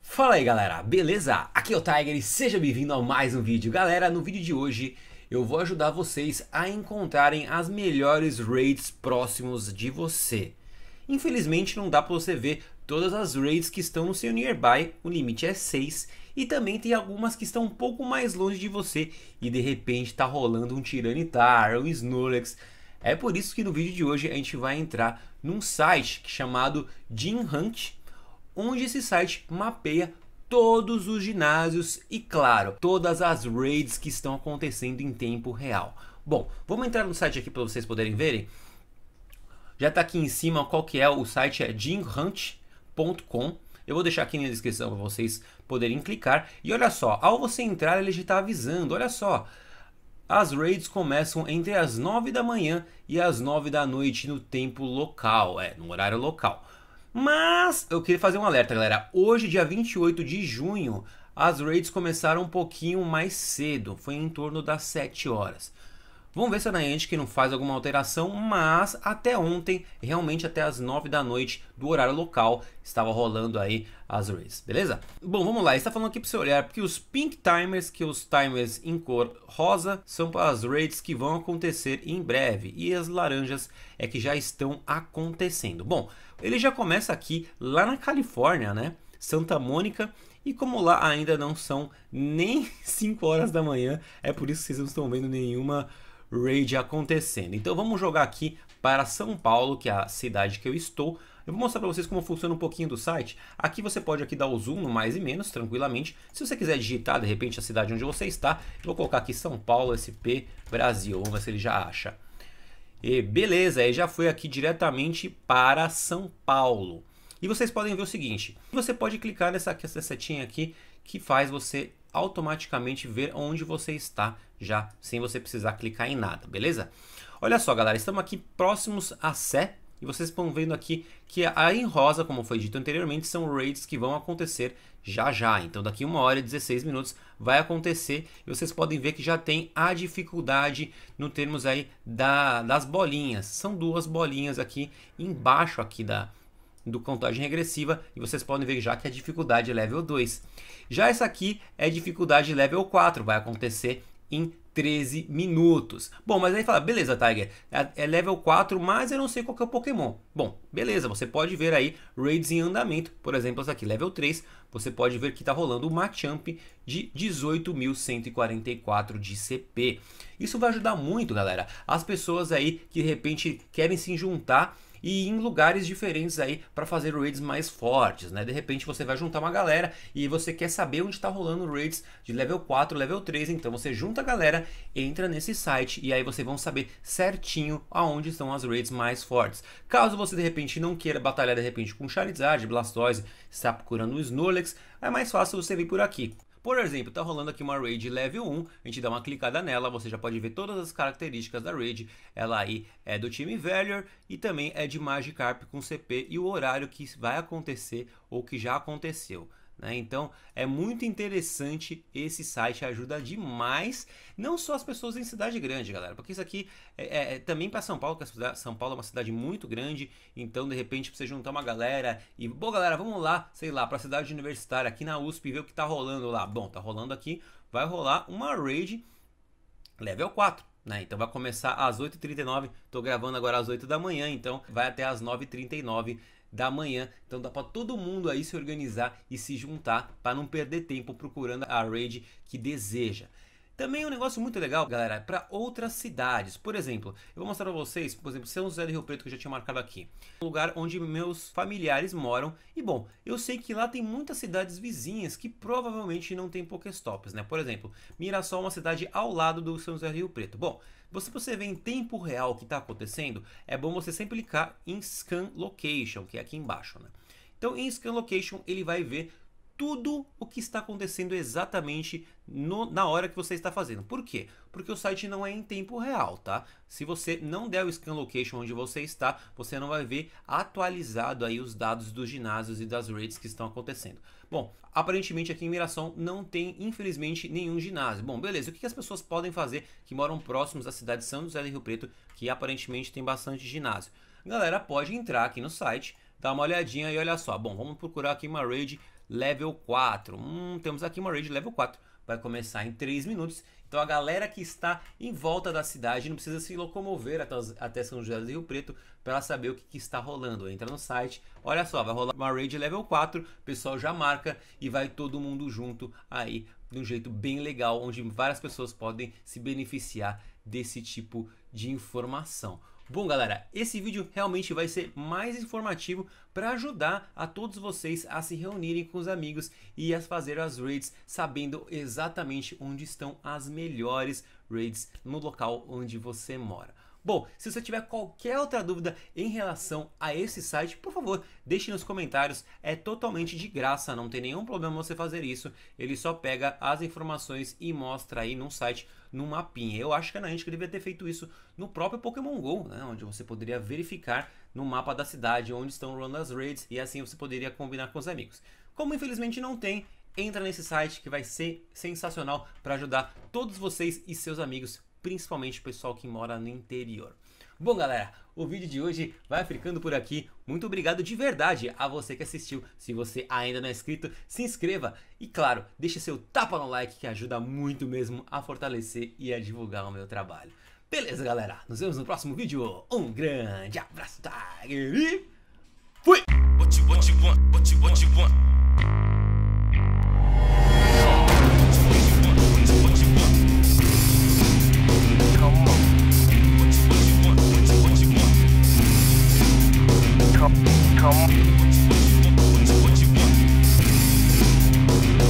Fala aí galera, beleza? Aqui é o Tiger e seja bem-vindo a mais um vídeo. Galera, no vídeo de hoje eu vou ajudar vocês a encontrarem as melhores raids próximos de você. Infelizmente não dá para você ver todas as raids que estão no seu nearby, o limite é 6, e também tem algumas que estão um pouco mais longe de você e de repente está rolando um Tiranitar, um Snorlax, é por isso que no vídeo de hoje a gente vai entrar num site chamado Hunt, onde esse site mapeia todos os ginásios e, claro, todas as raids que estão acontecendo em tempo real. Bom, vamos entrar no site aqui para vocês poderem verem. Já está aqui em cima qual que é o site, é gymhunt.com. Eu vou deixar aqui na descrição para vocês poderem clicar. E olha só, ao você entrar ele já está avisando, olha só. As raids começam entre as 9 da manhã e as 9 da noite no tempo local, é, no horário local. Mas eu queria fazer um alerta, galera. Hoje, dia 28 de junho, as raids começaram um pouquinho mais cedo, foi em torno das 7 horas. Vamos ver se a Niantic não faz alguma alteração, mas até ontem, realmente até as 9 da noite do horário local, estava rolando aí as races, beleza? Bom, vamos lá, está falando aqui para você olhar, porque os pink timers, que os timers em cor rosa, são para as raids que vão acontecer em breve, e as laranjas é que já estão acontecendo. Bom, ele já começa aqui, lá na Califórnia, né? Santa Mônica, e como lá ainda não são nem 5 horas da manhã, é por isso que vocês não estão vendo nenhuma raid acontecendo. Então vamos jogar aqui para São Paulo, que é a cidade que eu estou. Eu vou mostrar para vocês como funciona um pouquinho do site. Aqui você pode aqui dar o zoom no mais e menos, tranquilamente. Se você quiser digitar, de repente, a cidade onde você está, eu vou colocar aqui São Paulo, SP, Brasil. Vamos ver se ele já acha. E beleza, aí já foi aqui diretamente para São Paulo. E vocês podem ver o seguinte, você pode clicar nessa, nessa setinha aqui que faz você automaticamente ver onde você está já, sem você precisar clicar em nada, beleza? Olha só, galera, estamos aqui próximos à Sé, e vocês estão vendo aqui que a em rosa, como foi dito anteriormente, são raids que vão acontecer já já. Então daqui uma hora e 16 minutos vai acontecer e vocês podem ver que já tem a dificuldade no termos aí da, das bolinhas. São duas bolinhas aqui embaixo aqui da, do contagem regressiva e vocês podem ver já que a dificuldade é level 2. Já essa aqui é dificuldade level 4, vai acontecer em 13 minutos. Bom, mas aí fala, beleza, Tiger, é, é level 4, mas eu não sei qual é o Pokémon. Bom, Beleza, você pode ver aí raids em andamento, por exemplo, essa aqui, level 3, você pode ver que está rolando uma champ de 18.144 de CP. Isso vai ajudar muito, galera, as pessoas aí que de repente querem se juntar e em lugares diferentes aí para fazer raids mais fortes, né? De repente você vai juntar uma galera e você quer saber onde está rolando raids de level 4, level 3, então você junta a galera, entra nesse site e aí vocês vão saber certinho aonde estão as raids mais fortes. Caso você de repente repente não queira batalhar de repente com Charizard, Blastoise, está procurando um Snorlax, é mais fácil você vir por aqui. Por exemplo, tá rolando aqui uma raid level 1, a gente dá uma clicada nela, você já pode ver todas as características da raid, ela aí é do time Valor e também é de Magikarp com CP e o horário que vai acontecer ou que já aconteceu. Né? Então é muito interessante esse site, ajuda demais, não só as pessoas em cidade grande, galera, porque isso aqui é, é, é também para São Paulo, que é São Paulo é uma cidade muito grande, então de repente você juntar uma galera e, bom, galera, vamos lá, sei lá, para a cidade universitária aqui na USP ver o que tá rolando lá. Bom, tá rolando aqui, vai rolar uma raid level 4. Né? Então vai começar às 8h39, estou gravando agora às 8 da manhã, então vai até às 9h39 da manhã. Então dá para todo mundo aí se organizar e se juntar para não perder tempo procurando a raid que deseja. Também é um negócio muito legal, galera, para outras cidades. Por exemplo, eu vou mostrar para vocês, por exemplo, São José do Rio Preto, que eu já tinha marcado aqui. Um lugar onde meus familiares moram. E bom, eu sei que lá tem muitas cidades vizinhas que provavelmente não tem Pokéstops, né? Por exemplo, Mirassol é uma cidade ao lado do São José do Rio Preto. Bom, você você vê em tempo real o que está acontecendo, é bom você sempre clicar em Scan Location, que é aqui embaixo, né? Então, em Scan Location, ele vai ver tudo o que está acontecendo exatamente no, na hora que você está fazendo. Por quê? Porque o site não é em tempo real, tá? Se você não der o scan location onde você está, você não vai ver atualizado aí os dados dos ginásios e das raids que estão acontecendo. Bom, aparentemente aqui em Miração não tem, infelizmente, nenhum ginásio. Bom, beleza, o que as pessoas podem fazer que moram próximos da cidade de São José do Rio Preto, que aparentemente tem bastante ginásio? Galera, pode entrar aqui no site, dar uma olhadinha e olha só. Bom, vamos procurar aqui uma raid level 4. Hum, temos aqui uma raid level 4 vai começar em 3 minutos. Então a galera que está em volta da cidade não precisa se locomover até, São José do Rio Preto para saber o que, que, está rolando. Entra no site, olha só, vai rolar uma raid level 4, o pessoal já marca e vai todo mundo junto aí de um jeito bem legal, onde várias pessoas podem se beneficiar desse tipo de informação. Bom, galera, esse vídeo realmente vai ser mais informativo para ajudar a todos vocês a se reunirem com os amigos e a fazer as raids sabendo exatamente onde estão as melhores raids no local onde você mora. Bom, se você tiver qualquer outra dúvida em relação a esse site, por favor, deixe nos comentários. É totalmente de graça, não tem nenhum problema você fazer isso. Ele só pega as informações e mostra aí num site, num mapinha. Eu acho que é a Niantic devia ter feito isso no próprio Pokémon GO, né? onde você poderia verificar no mapa da cidade onde estão rolando as raids e assim você poderia combinar com os amigos. Como infelizmente não tem, entra nesse site que vai ser sensacional para ajudar todos vocês e seus amigos principalmente o pessoal que mora no interior. Bom, galera, o vídeo de hoje vai ficando por aqui. Muito obrigado de verdade a você que assistiu. Se você ainda não é inscrito, se inscreva e, claro, deixe seu tapa no like que ajuda muito mesmo a fortalecer e a divulgar o meu trabalho. Beleza, galera? Nos vemos no próximo vídeo. Um grande abraço, Tiger! Tá? E fui!